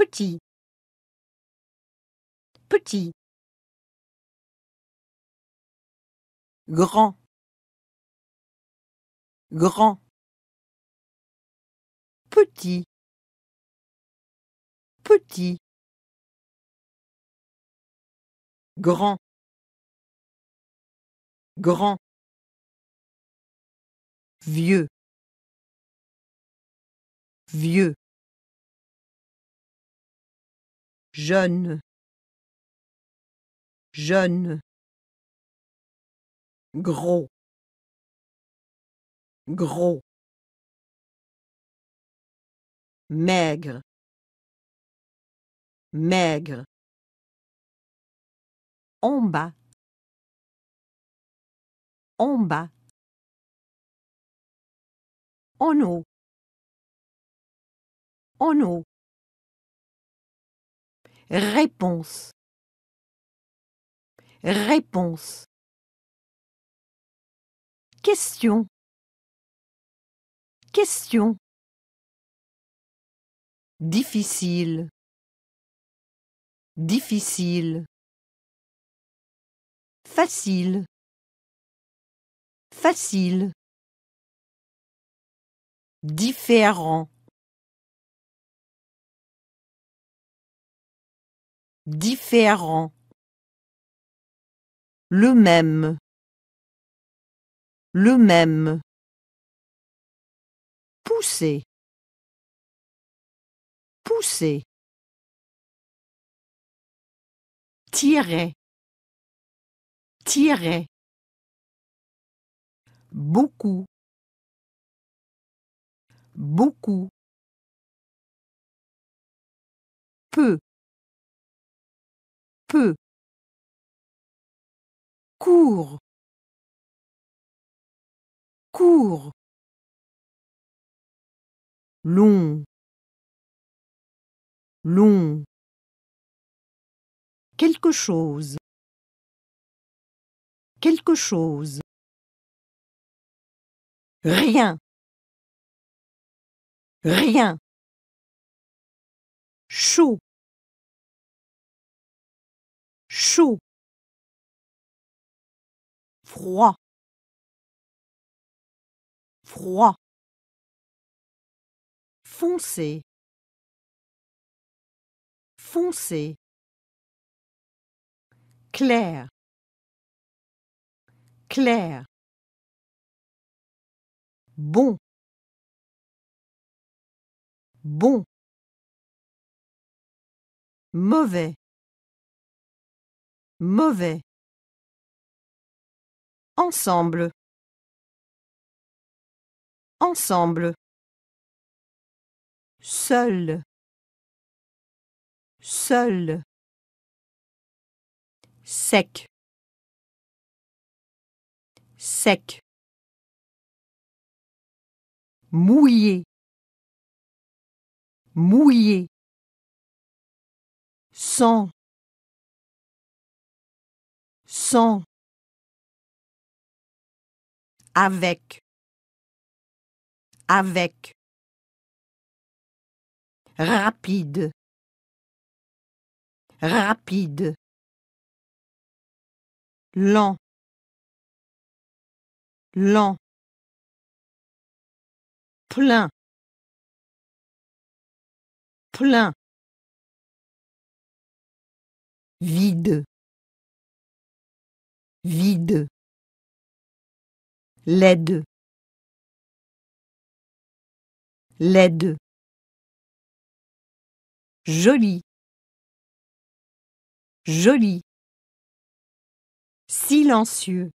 petit petit grand grand petit petit grand grand vieux vieux jeune jeune gros gros maigre maigre en bas en bas en haut en haut Réponse. Réponse. Question. Question. Difficile. Difficile. Facile. Facile. Différent. différent le même le même pousser pousser tirer tirer beaucoup beaucoup peu peu court court long long quelque chose quelque chose rien rien chaud chaud froid froid foncé foncé clair clair bon bon mauvais Mauvais. Ensemble. Ensemble. Seul. Seul. Sec. Sec. Mouillé. Mouillé. Sans. Avec. Avec. Rapide. Rapide. Lent. Lent. Plein. Plein. Vide vide laide laide joli joli silencieux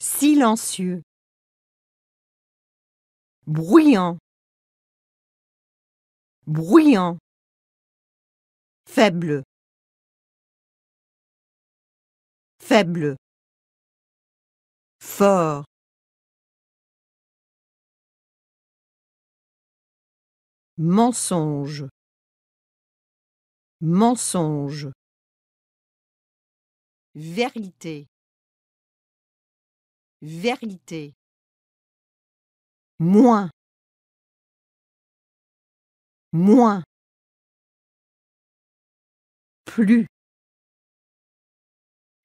silencieux bruyant bruyant faible faible fort mensonge mensonge vérité vérité moins moins plus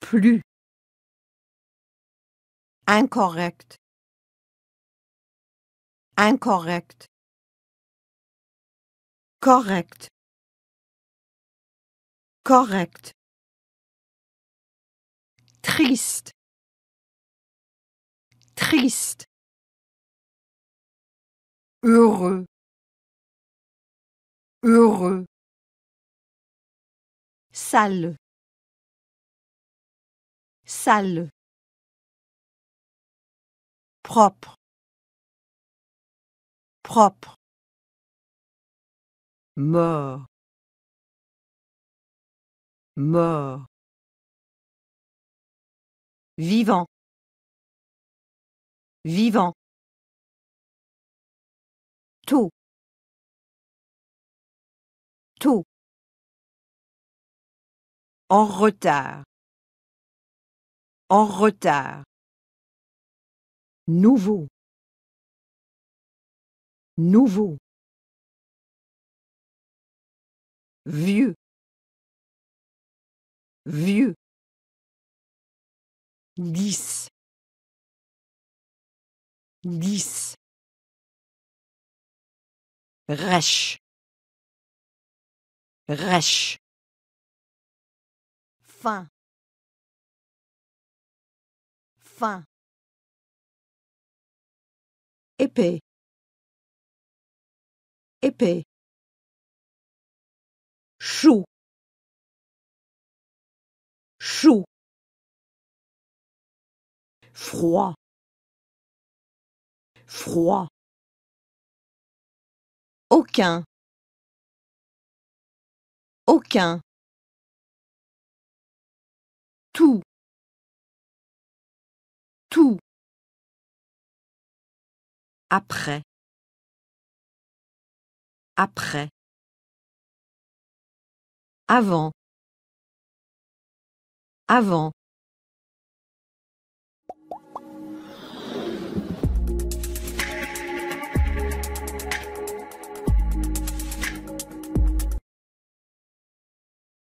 plus incorrect incorrect correct correct triste triste heureux heureux sale sale propre propre mort mort vivant vivant tout tout en retard en retard. Nouveau. Nouveau. Vieux. Vieux. Dix. Dix. Rêche. Rêche. Fin. Épée, épée, Épais. Chou. Chou. Froid. Froid. Aucun. Aucun. Tout. Tout. Après. Après. Avant. Avant.